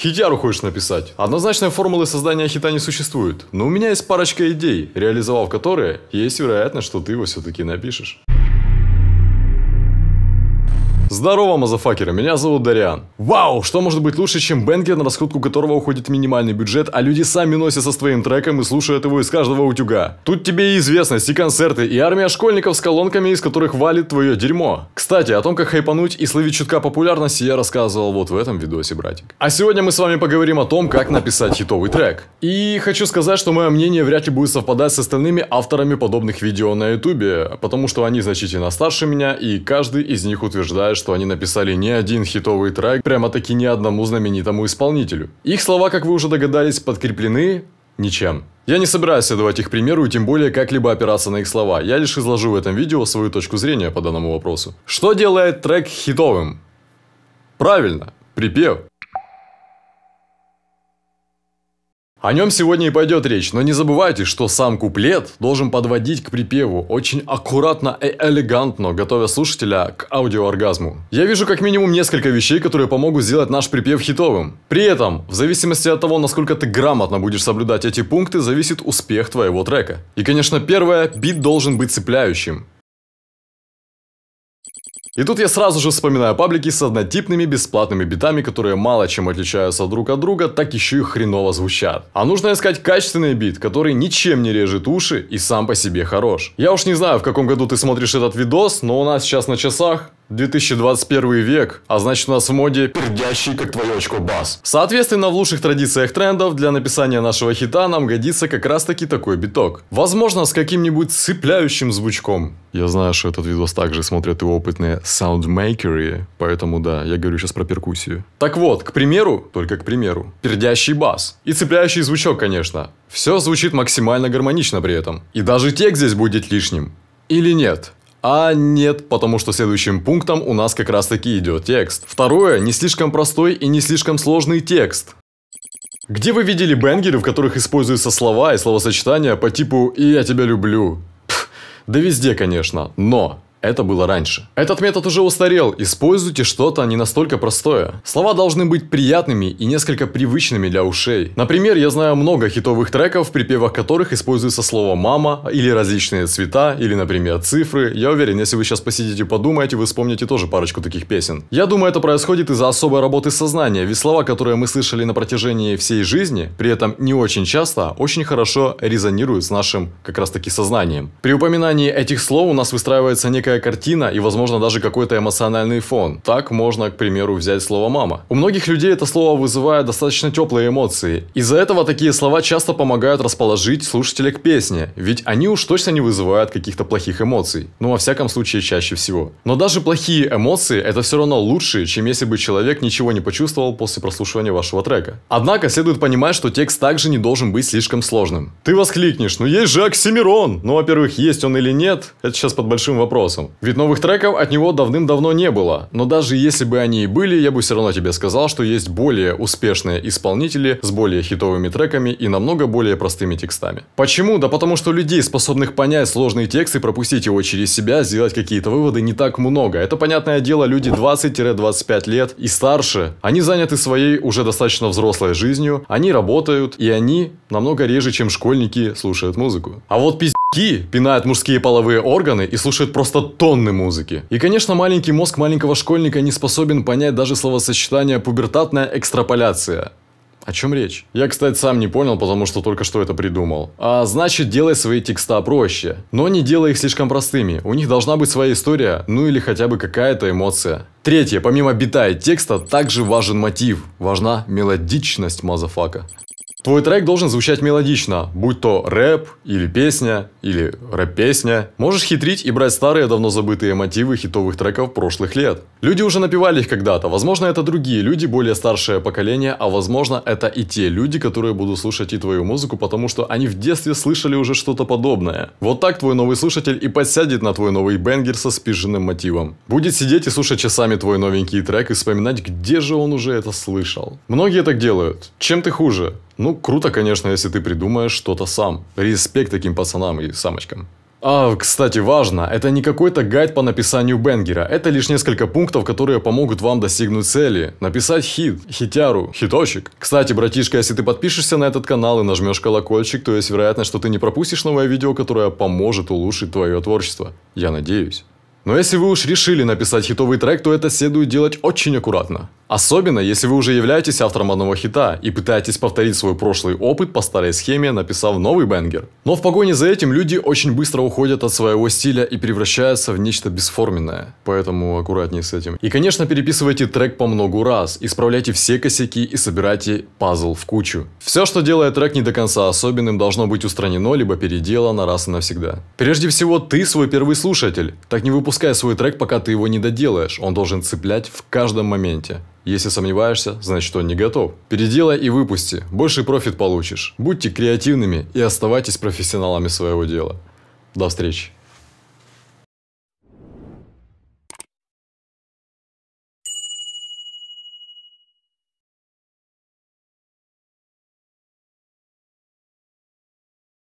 Хитяру хочешь написать? Однозначной формулы создания хита не существует, но у меня есть парочка идей, реализовав которые, есть вероятность, что ты его все-таки напишешь. Здорово, мазафакеры, меня зовут Дариан. Вау, что может быть лучше, чем бенгер, на раскрутку которого уходит минимальный бюджет, а люди сами носятся с твоим треком и слушают его из каждого утюга. Тут тебе и известность, и концерты, и армия школьников с колонками, из которых валит твое дерьмо. Кстати, о том, как хайпануть и словить чутка популярности, я рассказывал вот в этом видосе, братик. А сегодня мы с вами поговорим о том, как написать хитовый трек. И хочу сказать, что мое мнение вряд ли будет совпадать с остальными авторами подобных видео на ютубе, потому что они значительно старше меня, и каждый из них утверждает, что они написали не один хитовый трек, прямо-таки ни одному знаменитому исполнителю. Их слова, как вы уже догадались, подкреплены ничем. Я не собираюсь следовать их примеру и тем более как-либо опираться на их слова, я лишь изложу в этом видео свою точку зрения по данному вопросу. Что делает трек хитовым? Правильно, припев. О нем сегодня и пойдет речь, но не забывайте, что сам куплет должен подводить к припеву очень аккуратно и элегантно, готовя слушателя к аудиооргазму. Я вижу как минимум несколько вещей, которые помогут сделать наш припев хитовым. При этом, в зависимости от того, насколько ты грамотно будешь соблюдать эти пункты, зависит успех твоего трека. И, конечно, первое, бит должен быть цепляющим. И тут я сразу же вспоминаю паблики с однотипными бесплатными битами, которые мало чем отличаются друг от друга, так еще и хреново звучат. А нужно искать качественный бит, который ничем не режет уши и сам по себе хорош. Я уж не знаю, в каком году ты смотришь этот видос, но у нас сейчас на часах 2021 век, а значит у нас в моде пердящий, как твое очко, бас. Соответственно, в лучших традициях трендов для написания нашего хита нам годится как раз таки такой биток. Возможно, с каким-нибудь цепляющим звучком. Я знаю, что этот видос также смотрят и опытные саундмейкеры, поэтому да, я говорю сейчас про перкуссию. Так вот, к примеру, только к примеру, пердящий бас и цепляющий звучок, конечно. Все звучит максимально гармонично при этом. И даже текст здесь будет лишним. Или нет? А нет, потому что следующим пунктом у нас как раз таки идет текст. Второе, не слишком простой и не слишком сложный текст. Где вы видели бенгеры, в которых используются слова и словосочетания по типу «и я тебя люблю»? Пфф, да везде, конечно, но это было раньше. Этот метод уже устарел, используйте что-то не настолько простое. Слова должны быть приятными и несколько привычными для ушей. Например, я знаю много хитовых треков, в припевах которых используется слово «мама» или различные цвета, или, например, цифры. Я уверен, если вы сейчас посидите и подумаете, вы вспомните тоже парочку таких песен. Я думаю, это происходит из-за особой работы сознания, ведь слова, которые мы слышали на протяжении всей жизни, при этом не очень часто, очень хорошо резонируют с нашим как раз таки сознанием. При упоминании этих слов у нас выстраивается некая яркая картина и, возможно, даже какой-то эмоциональный фон. Так можно, к примеру, взять слово «мама». У многих людей это слово вызывает достаточно теплые эмоции. Из-за этого такие слова часто помогают расположить слушателя к песне, ведь они уж точно не вызывают каких-то плохих эмоций. Ну, во всяком случае, чаще всего. Но даже плохие эмоции – это все равно лучше, чем если бы человек ничего не почувствовал после прослушивания вашего трека. Однако, следует понимать, что текст также не должен быть слишком сложным. Ты воскликнешь «Ну есть же Оксимирон!» Ну, во-первых, есть он или нет, это сейчас под большим вопросом. Джексом. Ведь новых треков от него давным-давно не было. Но даже если бы они и были, я бы все равно тебе сказал, что есть более успешные исполнители с более хитовыми треками и намного более простыми текстами. Почему? Да потому что людей, способных понять сложный текст и пропустить его через себя, сделать какие-то выводы не так много. Это, понятное дело, люди 20-25 лет и старше. Они заняты своей уже достаточно взрослой жизнью, они работают, и они намного реже, чем школьники, слушают музыку. А вот пиздец Ки пинает мужские половые органы и слушает просто тонны музыки. И, конечно, маленький мозг маленького школьника не способен понять даже словосочетание «пубертатная экстраполяция». О чем речь? Я, кстати, сам не понял, потому что только что это придумал. А значит, делай свои текста проще. Но не делай их слишком простыми. У них должна быть своя история, ну или хотя бы какая-то эмоция. Третье, помимо бита и текста, также важен мотив, важна мелодичность мазафака. Твой трек должен звучать мелодично, будь то рэп, или песня, или рэп-песня. Можешь хитрить и брать старые, давно забытые мотивы хитовых треков прошлых лет. Люди уже напевали их когда-то, возможно это другие люди, более старшее поколение, а возможно это и те люди, которые будут слушать и твою музыку, потому что они в детстве слышали уже что-то подобное. Вот так твой новый слушатель и подсядет на твой новый бенгер со спиженным мотивом. Будет сидеть и слушать часами ушами твой новенький трек и вспоминать, где же он уже это слышал. Многие так делают. Чем ты хуже? Ну, круто, конечно, если ты придумаешь что-то сам. Респект таким пацанам и самочкам. А, кстати, важно, это не какой-то гайд по написанию бенгера, это лишь несколько пунктов, которые помогут вам достигнуть цели. Написать хит, хитяру, хиточек. Кстати, братишка, если ты подпишешься на этот канал и нажмешь колокольчик, то есть вероятность, что ты не пропустишь новое видео, которое поможет улучшить твое творчество. Я надеюсь. Но если вы уж решили написать хитовый трек, то это следует делать очень аккуратно. Особенно, если вы уже являетесь автором одного хита и пытаетесь повторить свой прошлый опыт по старой схеме, написав новый бенгер. Но в погоне за этим люди очень быстро уходят от своего стиля и превращаются в нечто бесформенное. Поэтому аккуратнее с этим. И, конечно, переписывайте трек по многу раз, исправляйте все косяки и собирайте пазл в кучу. Все, что делает трек не до конца особенным, должно быть устранено, либо переделано раз и навсегда. Прежде всего, ты свой первый слушатель. Так не выпускай свой трек, пока ты его не доделаешь. Он должен цеплять в каждом моменте. Если сомневаешься, значит он не готов. Переделай и выпусти, больше профит получишь. Будьте креативными и оставайтесь профессионалами своего дела. До встречи.